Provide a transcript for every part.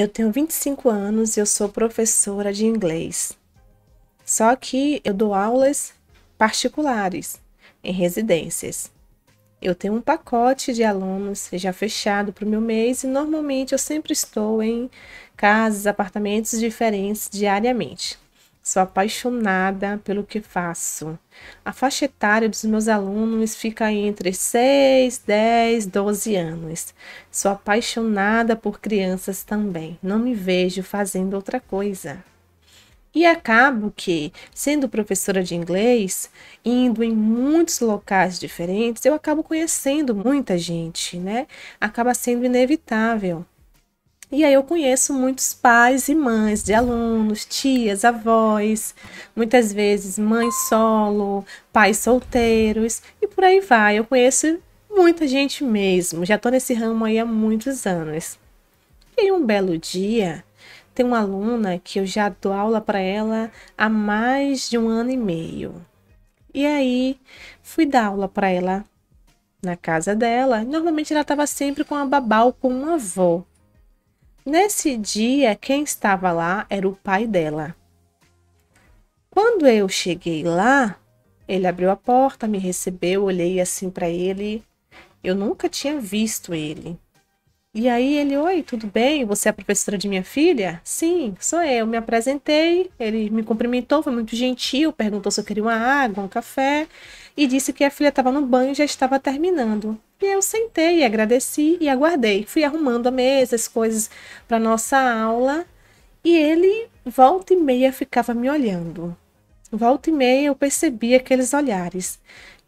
Eu tenho 25 anos e eu sou professora de inglês. Só que eu dou aulas particulares, em residências. Eu tenho um pacote de alunos já fechado para o meu mês e normalmente eu sempre estou em casas, apartamentos diferentes diariamente. Sou apaixonada pelo que faço. A faixa etária dos meus alunos fica entre 6, 10, 12 anos. Sou apaixonada por crianças também. Não me vejo fazendo outra coisa. E acabo que, sendo professora de inglês, indo em muitos locais diferentes, eu acabo conhecendo muita gente, né? Acaba sendo inevitável. E aí eu conheço muitos pais e mães de alunos, tias, avós, muitas vezes mães solo, pais solteiros e por aí vai. Eu conheço muita gente mesmo. Já tô nesse ramo aí há muitos anos. E um belo dia, tem uma aluna que eu já dou aula para ela há mais de um ano e meio. E aí fui dar aula para ela na casa dela. Normalmente ela estava sempre com a babá ou com uma avó. Nesse dia, quem estava lá era o pai dela. Quando eu cheguei lá, ele abriu a porta, me recebeu, olhei assim para ele. Eu nunca tinha visto ele. E aí ele, oi, tudo bem? Você é a professora de minha filha? Sim, sou eu. Me apresentei, ele me cumprimentou, foi muito gentil, perguntou se eu queria uma água, um café e disse que a filha estava no banho e já estava terminando. E eu sentei, agradeci e aguardei. Fui arrumando a mesa, as coisas para nossa aula. E ele, volta e meia, ficava me olhando. Volta e meia eu percebia aqueles olhares.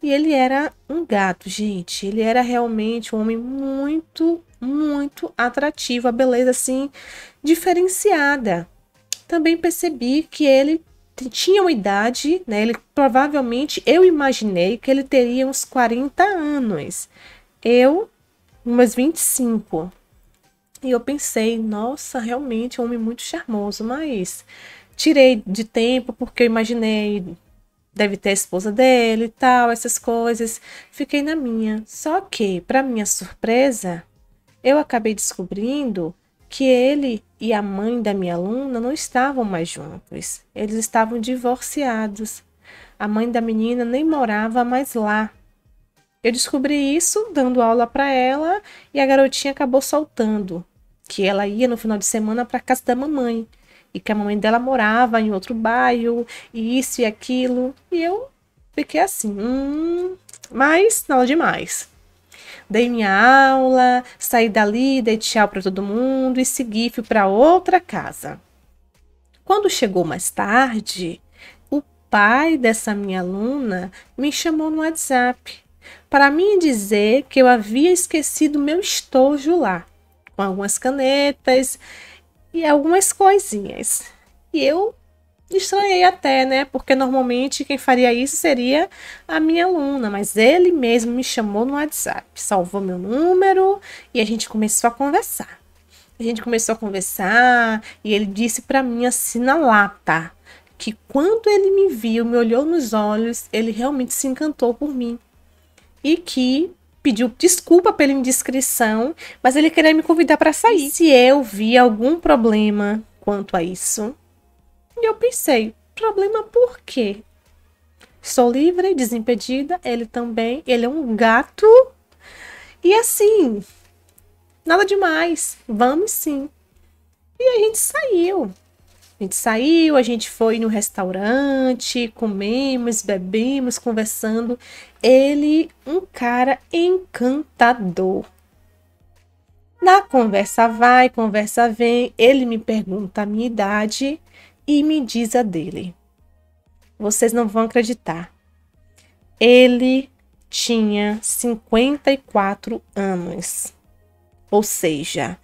E ele era um gato, gente. Ele era realmente um homem muito, muito atrativo. A beleza, assim, diferenciada. Também percebi que ele tinha uma idade, né? Ele provavelmente, eu imaginei que ele teria uns 40 anos. Eu, umas 25. E eu pensei, nossa, realmente um homem muito charmoso, mas tirei de tempo porque eu imaginei deve ter a esposa dele e tal, essas coisas. Fiquei na minha. Só que, para minha surpresa, eu acabei descobrindo que ele e a mãe da minha aluna não estavam mais juntos. Eles estavam divorciados. A mãe da menina nem morava mais lá. Eu descobri isso dando aula para ela e a garotinha acabou soltando que ela ia no final de semana para casa da mamãe e que a mamãe dela morava em outro bairro e isso e aquilo. E eu fiquei assim, hum, mas nada demais. Dei minha aula, saí dali, dei tchau para todo mundo e segui fui para outra casa. Quando chegou mais tarde, o pai dessa minha aluna me chamou no WhatsApp para mim dizer que eu havia esquecido meu estojo lá, com algumas canetas e algumas coisinhas. E eu estranhei até, né? Porque normalmente quem faria isso seria a minha aluna, mas ele mesmo me chamou no WhatsApp, salvou meu número e a gente começou a conversar. A gente começou a conversar e ele disse para mim assim na lata que quando ele me viu, me olhou nos olhos, ele realmente se encantou por mim e que pediu desculpa pela indiscrição, mas ele queria me convidar para sair. Se eu vi algum problema quanto a isso, e eu pensei, problema por quê? Sou livre desimpedida, ele também, ele é um gato. E assim, nada demais, vamos sim. E a gente saiu. A gente saiu, a gente foi no restaurante, comemos, bebemos, conversando. Ele, um cara encantador. Na conversa vai, conversa vem, ele me pergunta a minha idade e me diz a dele. Vocês não vão acreditar. Ele tinha 54 anos, ou seja,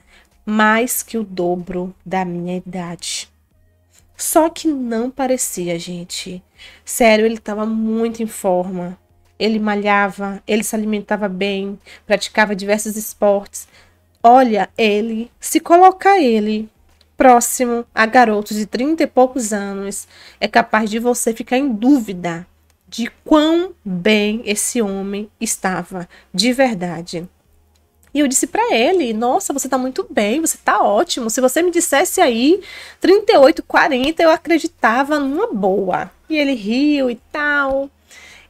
mais que o dobro da minha idade. Só que não parecia, gente. Sério, ele estava muito em forma. Ele malhava, ele se alimentava bem, praticava diversos esportes. Olha, ele, se colocar ele próximo a garotos de 30 e poucos anos, é capaz de você ficar em dúvida de quão bem esse homem estava de verdade. E eu disse para ele: Nossa, você tá muito bem, você tá ótimo. Se você me dissesse aí 38, 40, eu acreditava numa boa. E ele riu e tal.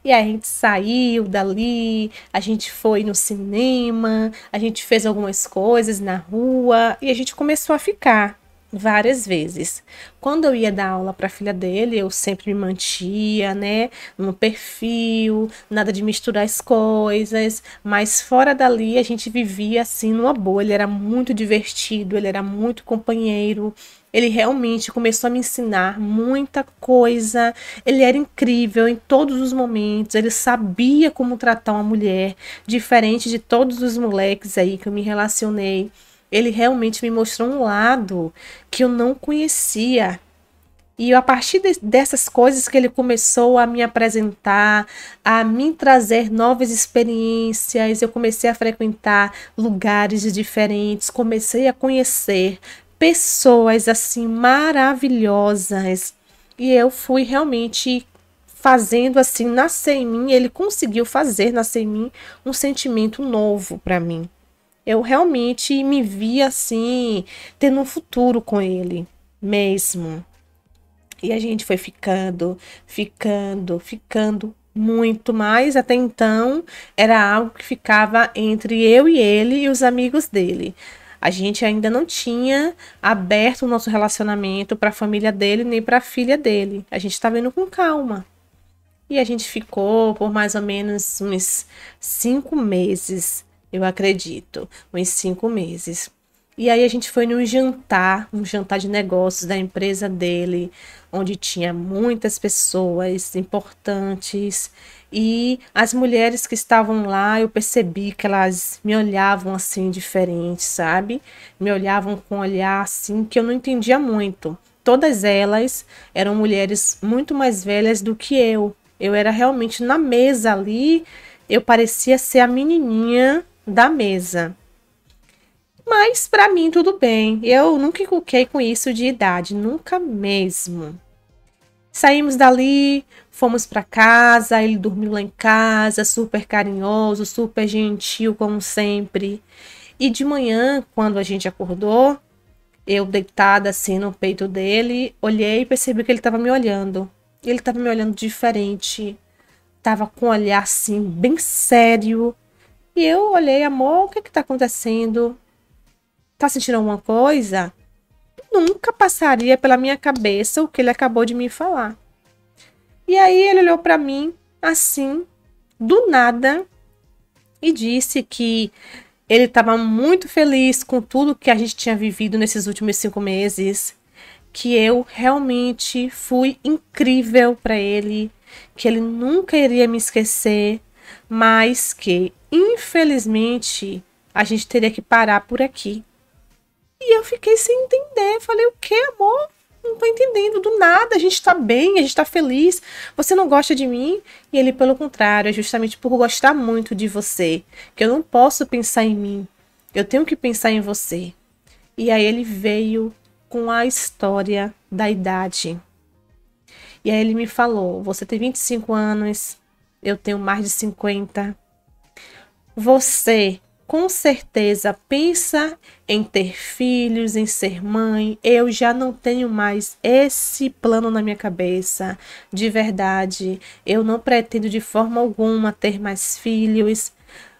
E a gente saiu dali, a gente foi no cinema, a gente fez algumas coisas na rua e a gente começou a ficar várias vezes. Quando eu ia dar aula para a filha dele, eu sempre me mantia, né, no perfil, nada de misturar as coisas, mas fora dali a gente vivia assim numa boa. Ele era muito divertido, ele era muito companheiro. Ele realmente começou a me ensinar muita coisa. Ele era incrível em todos os momentos. Ele sabia como tratar uma mulher, diferente de todos os moleques aí que eu me relacionei ele realmente me mostrou um lado que eu não conhecia. E a partir de, dessas coisas que ele começou a me apresentar, a me trazer novas experiências, eu comecei a frequentar lugares diferentes, comecei a conhecer pessoas assim maravilhosas. E eu fui realmente fazendo assim nascer em mim, ele conseguiu fazer nascer em mim um sentimento novo para mim. Eu realmente me via assim, tendo um futuro com ele mesmo. E a gente foi ficando, ficando, ficando muito mais. Até então, era algo que ficava entre eu e ele e os amigos dele. A gente ainda não tinha aberto o nosso relacionamento para a família dele nem para a filha dele. A gente estava indo com calma. E a gente ficou por mais ou menos uns cinco meses eu acredito, uns cinco meses. E aí a gente foi num jantar, um jantar de negócios da empresa dele, onde tinha muitas pessoas importantes. E as mulheres que estavam lá, eu percebi que elas me olhavam assim diferente, sabe? Me olhavam com um olhar assim que eu não entendia muito. Todas elas eram mulheres muito mais velhas do que eu. Eu era realmente na mesa ali, eu parecia ser a menininha da mesa. Mas para mim tudo bem. Eu nunca inculquei com isso de idade, nunca mesmo. Saímos dali, fomos para casa, ele dormiu lá em casa, super carinhoso, super gentil como sempre. E de manhã, quando a gente acordou, eu deitada assim no peito dele, olhei e percebi que ele estava me olhando. Ele estava me olhando diferente. Tava com um olhar assim bem sério, e eu olhei, amor, o que é que tá acontecendo? Tá sentindo alguma coisa? Nunca passaria pela minha cabeça o que ele acabou de me falar. E aí ele olhou para mim assim, do nada, e disse que ele estava muito feliz com tudo que a gente tinha vivido nesses últimos cinco meses, que eu realmente fui incrível para ele, que ele nunca iria me esquecer, mas que, infelizmente, a gente teria que parar por aqui. E eu fiquei sem entender. Falei, o que, amor? Não tô entendendo do nada. A gente tá bem, a gente tá feliz. Você não gosta de mim? E ele, pelo contrário, é justamente por gostar muito de você que eu não posso pensar em mim. Eu tenho que pensar em você. E aí ele veio com a história da idade. E aí ele me falou: você tem 25 anos, eu tenho mais de 50. Você com certeza pensa em ter filhos, em ser mãe. Eu já não tenho mais esse plano na minha cabeça. De verdade, eu não pretendo de forma alguma ter mais filhos.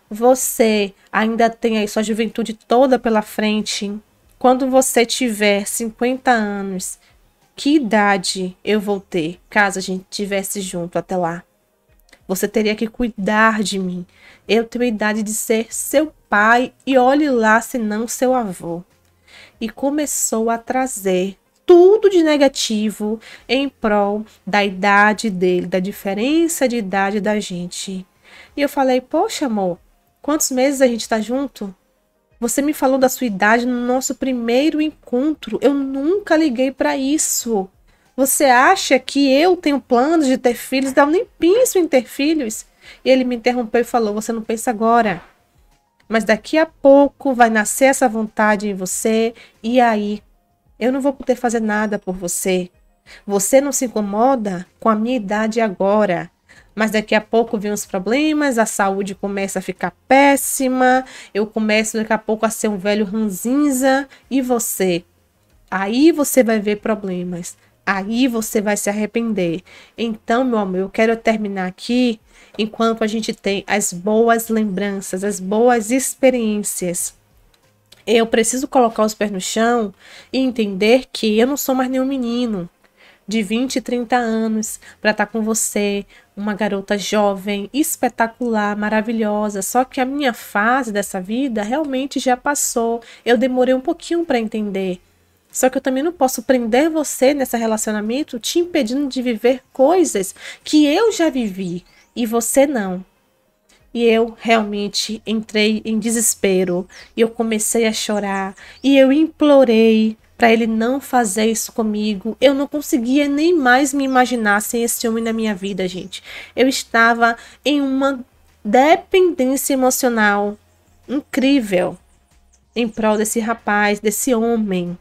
Você ainda tem aí sua juventude toda pela frente. Quando você tiver 50 anos, que idade eu vou ter caso a gente tivesse junto até lá? Você teria que cuidar de mim. Eu tenho idade de ser seu pai e olhe lá se não seu avô. E começou a trazer tudo de negativo em prol da idade dele, da diferença de idade da gente. E eu falei: Poxa, amor, quantos meses a gente tá junto? Você me falou da sua idade no nosso primeiro encontro. Eu nunca liguei para isso. Você acha que eu tenho planos de ter filhos? Eu nem penso em ter filhos. E ele me interrompeu e falou: Você não pensa agora. Mas daqui a pouco vai nascer essa vontade em você. E aí? Eu não vou poder fazer nada por você. Você não se incomoda com a minha idade agora mas daqui a pouco vem os problemas, a saúde começa a ficar péssima, eu começo daqui a pouco a ser um velho ranzinza e você. Aí você vai ver problemas aí você vai se arrepender. Então, meu amor, eu quero terminar aqui enquanto a gente tem as boas lembranças, as boas experiências. Eu preciso colocar os pés no chão e entender que eu não sou mais nenhum menino de 20, 30 anos para estar tá com você, uma garota jovem, espetacular, maravilhosa. Só que a minha fase dessa vida realmente já passou. Eu demorei um pouquinho para entender só que eu também não posso prender você nesse relacionamento te impedindo de viver coisas que eu já vivi e você não. E eu realmente entrei em desespero e eu comecei a chorar e eu implorei para ele não fazer isso comigo. Eu não conseguia nem mais me imaginar sem esse homem na minha vida, gente. Eu estava em uma dependência emocional incrível em prol desse rapaz, desse homem.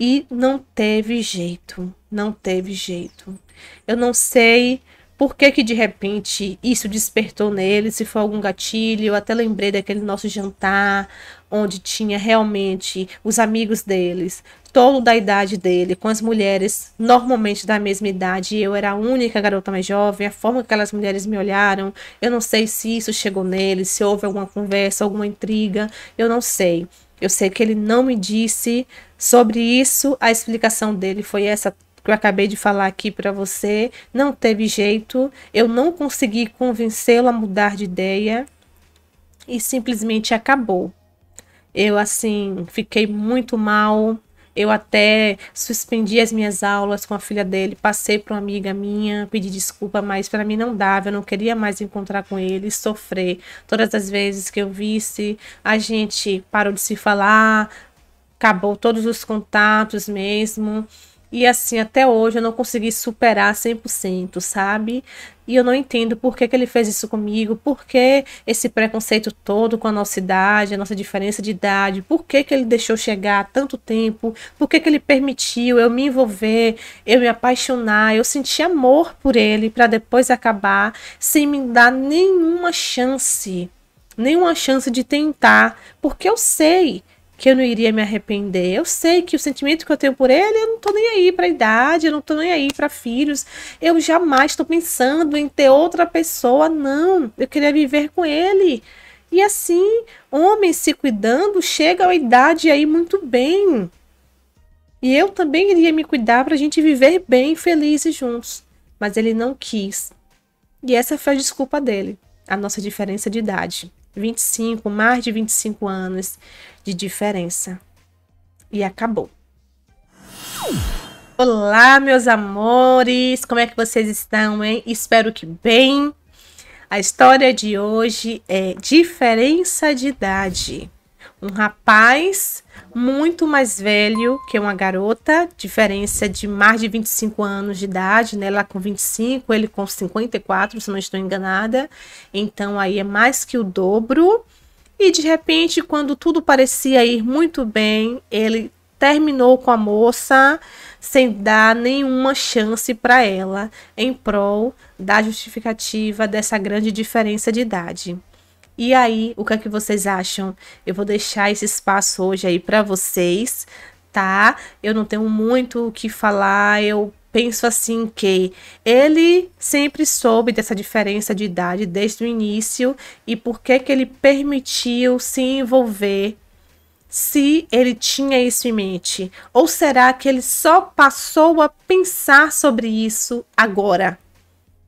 E não teve jeito, não teve jeito. Eu não sei por que que de repente isso despertou nele, se foi algum gatilho. Eu até lembrei daquele nosso jantar, onde tinha realmente os amigos deles, todo da idade dele, com as mulheres normalmente da mesma idade. Eu era a única garota mais jovem, a forma que aquelas mulheres me olharam, eu não sei se isso chegou nele, se houve alguma conversa, alguma intriga, eu não sei. Eu sei que ele não me disse sobre isso, a explicação dele foi essa que eu acabei de falar aqui para você. Não teve jeito, eu não consegui convencê-lo a mudar de ideia e simplesmente acabou. Eu assim, fiquei muito mal, eu até suspendi as minhas aulas com a filha dele, passei para uma amiga minha, pedi desculpa, mas para mim não dava, eu não queria mais encontrar com ele, sofrer. Todas as vezes que eu visse, a gente parou de se falar, acabou todos os contatos mesmo. E assim, até hoje eu não consegui superar 100%, sabe? E eu não entendo por que, que ele fez isso comigo, por que esse preconceito todo com a nossa idade, a nossa diferença de idade, por que, que ele deixou chegar tanto tempo, por que, que ele permitiu eu me envolver, eu me apaixonar, eu sentir amor por ele para depois acabar sem me dar nenhuma chance, nenhuma chance de tentar, porque eu sei que eu não iria me arrepender. Eu sei que o sentimento que eu tenho por ele, eu não tô nem aí pra idade, eu não tô nem aí pra filhos. Eu jamais tô pensando em ter outra pessoa, não. Eu queria viver com ele. E assim, homens se cuidando chega à idade aí muito bem. E eu também iria me cuidar para a gente viver bem, felizes juntos. Mas ele não quis. E essa foi a desculpa dele, a nossa diferença de idade. 25, mais de 25 anos de diferença. E acabou. Olá, meus amores! Como é que vocês estão, hein? Espero que bem. A história de hoje é diferença de idade um rapaz muito mais velho que uma garota, diferença de mais de 25 anos de idade, né? Ela com 25, ele com 54, se não estou enganada. Então aí é mais que o dobro. E de repente, quando tudo parecia ir muito bem, ele terminou com a moça sem dar nenhuma chance para ela em prol da justificativa dessa grande diferença de idade. E aí, o que é que vocês acham? Eu vou deixar esse espaço hoje aí para vocês, tá? Eu não tenho muito o que falar, eu penso assim que ele sempre soube dessa diferença de idade desde o início e por que que ele permitiu se envolver se ele tinha isso em mente ou será que ele só passou a pensar sobre isso agora?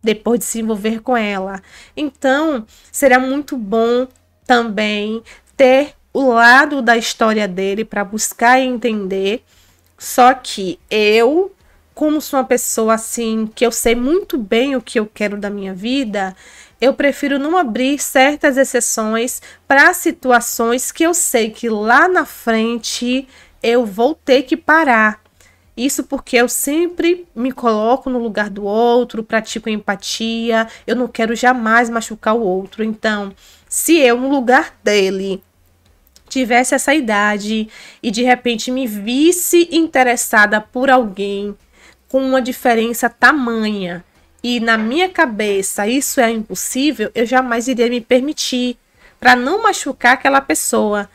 depois de se envolver com ela. Então, será muito bom também ter o lado da história dele para buscar e entender. Só que eu, como sou uma pessoa assim, que eu sei muito bem o que eu quero da minha vida, eu prefiro não abrir certas exceções para situações que eu sei que lá na frente eu vou ter que parar. Isso porque eu sempre me coloco no lugar do outro, pratico empatia, eu não quero jamais machucar o outro. Então, se eu no lugar dele tivesse essa idade e de repente me visse interessada por alguém com uma diferença tamanha e na minha cabeça isso é impossível, eu jamais iria me permitir para não machucar aquela pessoa.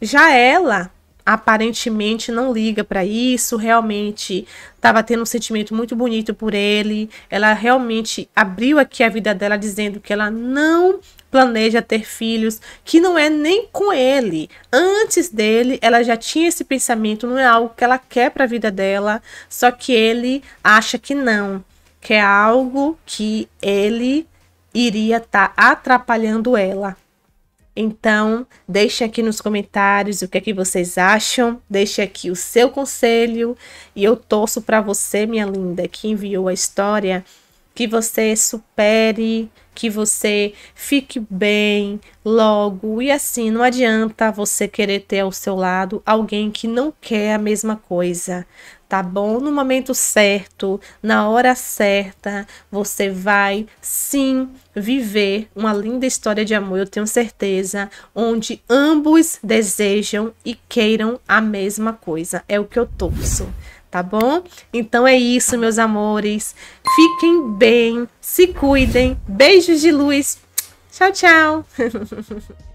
Já ela aparentemente não liga para isso, realmente estava tendo um sentimento muito bonito por ele. Ela realmente abriu aqui a vida dela dizendo que ela não planeja ter filhos, que não é nem com ele. Antes dele, ela já tinha esse pensamento, não é algo que ela quer para a vida dela, só que ele acha que não, que é algo que ele iria estar tá atrapalhando ela. Então, deixe aqui nos comentários o que é que vocês acham, deixe aqui o seu conselho e eu torço para você, minha linda, que enviou a história que você supere, que você fique bem logo. E assim, não adianta você querer ter ao seu lado alguém que não quer a mesma coisa, tá bom? No momento certo, na hora certa, você vai sim viver uma linda história de amor, eu tenho certeza, onde ambos desejam e queiram a mesma coisa. É o que eu torço tá bom? Então é isso, meus amores. Fiquem bem, se cuidem. Beijos de luz. Tchau, tchau.